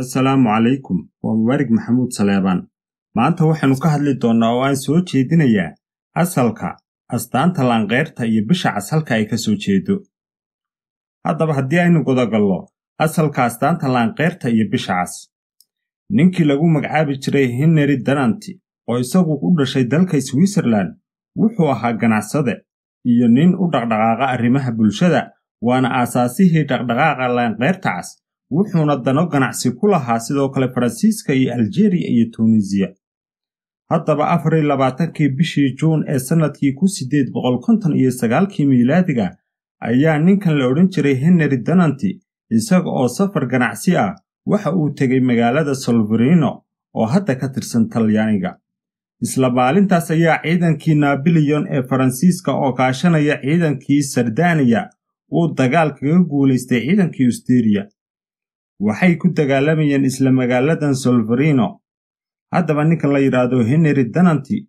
assalaamu calaykum waa mubaarig maxamuud saleebaan maanta waxaannu ka hadli doonnaa oo aan soo jeedinayaa asalka astaanta laanqeyrta iyo bisha casalka ay ka soo jeedo haddaba haddii aynu godagallo asalka astaanta laanqeyrta iyo bisha cas ninkii lagu magacaabi jiray heneri dananti oo isagu u dhashay dalka switzerland wuxuu ahaa ganacsade iyo nin u dhaqdhaqaaqa arrimaha bulshada waana aasaasihii dhaqdhaqaaqa laanqeyrta cas wuxuuna dano ganacsi ku lahaa sidoo kale faransiiska iyo aljeriya iyo tunisiya haddaba afar iyo labaatankii bishii juun ee sannadkii ku siddeed boqol konton iyo sagaalkii miilaadiga ayaa ninkan la odhan jiray henry dananti isaga oo safar ganacsi ah waxa uu tegey magaalada solferino oo hadda ka tirsan talyaaniga isla maalintaas ayaa ciidankii naabiliyon ee faransiiska oo kaashanaya ciidankii sardaniya uu dagaal kaga guulaystay ciidankii ustariya waxay ku dagaalamayeen isla magaaladan solferino haddaba ninka la yidhaahdo henry dananti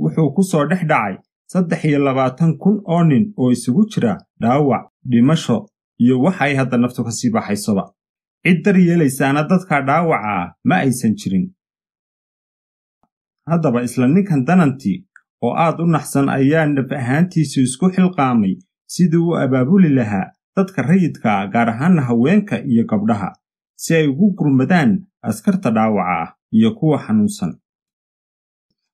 wuxuu ku soo dhex dhacay saddex iyo labaatan kun oo nin oo isugu jira dhaawac dhimasho iyo wax ay hadda naftu ka sii baxaysaba cid yeelaysaana dadka dhaawaca ah ma aysan jirin haddaba isla ninkan dananti oo aad u naxsan ayaa naf ahaantiisu isku xilqaamay siduu u abaabuli lahaa dadka rayidka gaar ahaana haweenka iyo gabdhaha si ay ugu gurmadaan askarta dhaawaca ah iyo kuwa xanuunsan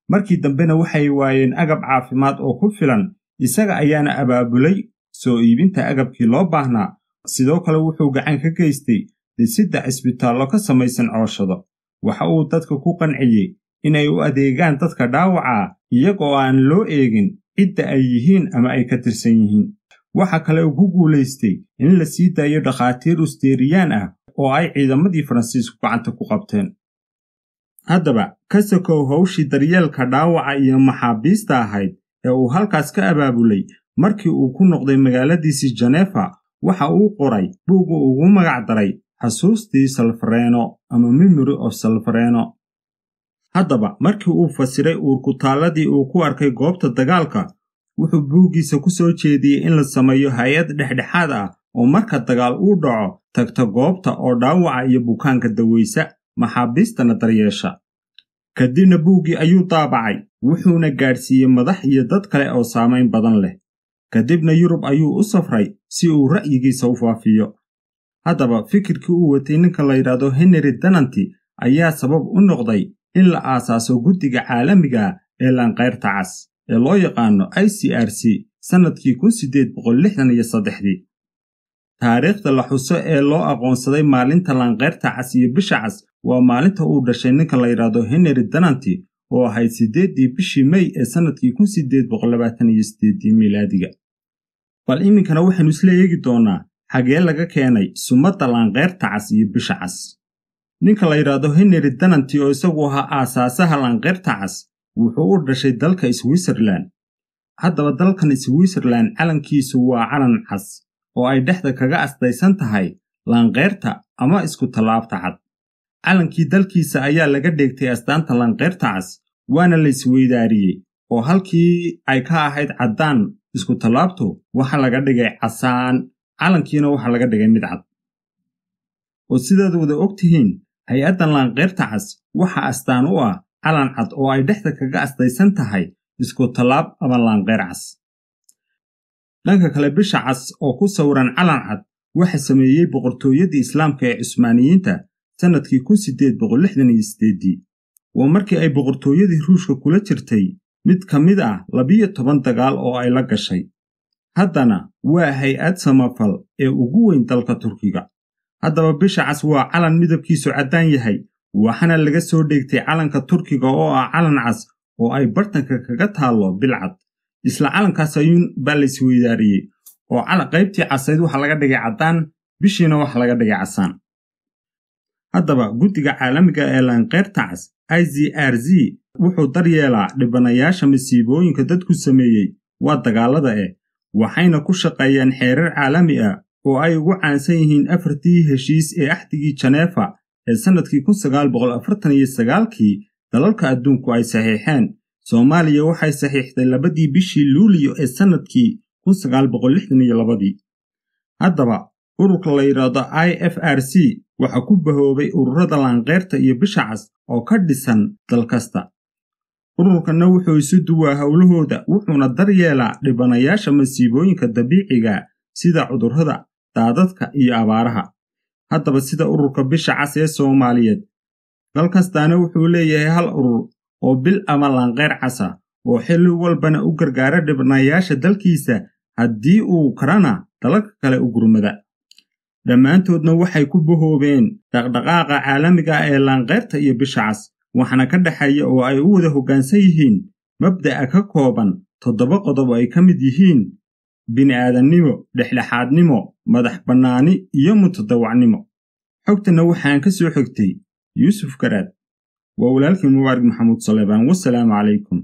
markii dambena waxay waayeen agab caafimaad oo ku filan isaga ayaana abaabulay soo iibinta agabkii loo baahnaa sidoo kale wuxuu gacan ka geystay dhisidda cisbitaallo ka samaysan cooshado waxa uu dadka ku qanciyey inay u adeegaan dadka dhaawacaa iyagoo aan loo eegin cidda ay yihiin ama ay ka tirsan yihiin waxaa kale uu ku guulaystay in la sii daayo dhakhaatiir usteeriyaan ah oo ay ciidamadii faransiisku gacanta ku qabteen haddaba kasakow howshii daryeelka dhaawaca iyo maxaabiista ahayd ee uu halkaas ka abaabulay markii uu ku noqday magaaladiisii jenefa waxa uu qoray buugga ugu magac daray xasuustii salfareeno ama memory of salfareeno haddaba markii uu fasiray uurkutaalladii uu ku arkay goobta dagaalka wuxuu buuggiisa ku soo jeediyey in la sameeyo hay-ad dhexdhexaad ah oo marka dagaal uu dhaco tagta goobta oo dhaawaca iyo bukaanka daweysa maxaabiistana daryeesha kadibna buuggii ayuu daabacay wuxuuna gaadhsiiyey madax iyo dad kale oo saamayn badan leh kadibna yurub ayuu u safray si uu ra'yigiisa u faafiyo haddaba fikirkii uu watay ninka la yidhaahdo henry dananti ayaa sabab u noqday in la aasaaso guddiga caalamigaa ah ee laanqayrta cas ee loo yaqaano i c r c sannadkii kun sideed boqol lixdan iyo saddexdii taariikhda la xuso ee loo aqoonsaday maalinta laanqeyrta cas iyo bisha cas waa maalinta uu dhashay ninka la yidhaahdo henry dananti oo ahayd siddeeddii bishii mey ee sannadkii kun sideed boqol labaatan iyo sideeddii miilaadiga bal iminkana waxaynu isla eegi doonaa xagee laga keenay sumadda laanqeyrta cas iyo bisha cas ninka la yidhaahdo henry dananti oo isagu ahaa aasaasaha laanqeyrta cas wuxuu u dhashay dalka switzerlan haddaba dalkan switzerlan calankiisu waa calan cas oo ay dhexda kaga asdaysan tahay lanqeyrta ama isku tallaabta cad calankii dalkiisa ayaa laga dheegtay astaanta lanqeyrta cas waana la isweydaariyey oo halkii ay ka ahayd caddaan iskutallaabtu waxaa laga dhigay casaan calankiina waxaa laga dhigay mid cad oo sidaad wada og tihiin hay-addan lanqeyrta cas waxaa astaan u ah calan cad oo ay dhexda kaga astaysan tahay isku tallaab ama laanqeer cas dhanka kale bisha cas oo ku sawiran calan cad waxa sameeyey boqortooyadii islaamka ee cusmaaniyiinta sannadkii kun siddeed boqol lixdan siddeeddii waa markii ay boqortooyadii ruushka kula jirtay mid ka mid ah labiyo toban dagaal oo ay la gashay haddana waa hay-ad samafal ee ugu weyn dalka turkiga haddaba bisha cas waa calan midabkiisu caddaan yahay waxaana laga soo dheegtay calanka turkiga oo ah calan cas oo ay bartanka kaga taallo bilcad isla calankaas ayuun baa laysweydaariyey oo qaybtii casayd waxa laga dhigay caddaan bishiina wax laga dhigay casaan haddaba guddiga caalamiga ah ee laanqeyrta cas i z r z wuxuu daryeelaa dhibanayaasha masiibooyinka dadku sameeyey waa dagaalada eh waxayna ku shaqeeyaan xeerar caalami ah oo ay ugu caansan yihiin afartii heshiis ee axdigii janeefa ee sannadkii kun sagaal boqol afartan iyo sagaalkii dalalka adduunku ay saxiixeen soomaaliya waxay saxiixday labadii bishii luuliyo ee sannadkii kun sagaal boqol lixdan iyo labadii haddaba ururka la yidhaahdo i f r c waxaa ku bahoobay ururada laanqeyrta iyo bisha cas oo ka dhisan dal kasta ururkanna wuxuu isu duwaa howlahooda wuxuuna daryeelaa dhibanayaasha masiibooyinka dabiiciga ah sida cudurrada daadadka iyo abaaraha haddaba sida ururka bisha cas ee soomaaliyeed dal kastaana wuxuu leeyahay hal urur oo bil ama laanqeer casa ah, oo xilli walbana u gargaara dhibnayaasha dalkiisa haddii uu karana dalalka kale u gurmada dhammaantoodna waxay ku bahoobeen dhaqdhaqaaqa caalamiga ah ee laanqeerta iyo bisha cas waxna ka dhexeeya oo ay u wada hoggaansan yihiin mabda'a ka kooban toddoba qodob oo ay ka mid yihiin bini'aadannimo dhexdhexaadnimo madax bannaani iyo mutadawacnimo xogtana waxaan ka soo xogtay yuusuf garaad waa walaalkii mubaarig maxamuud saleebaan wasalaamu calaykum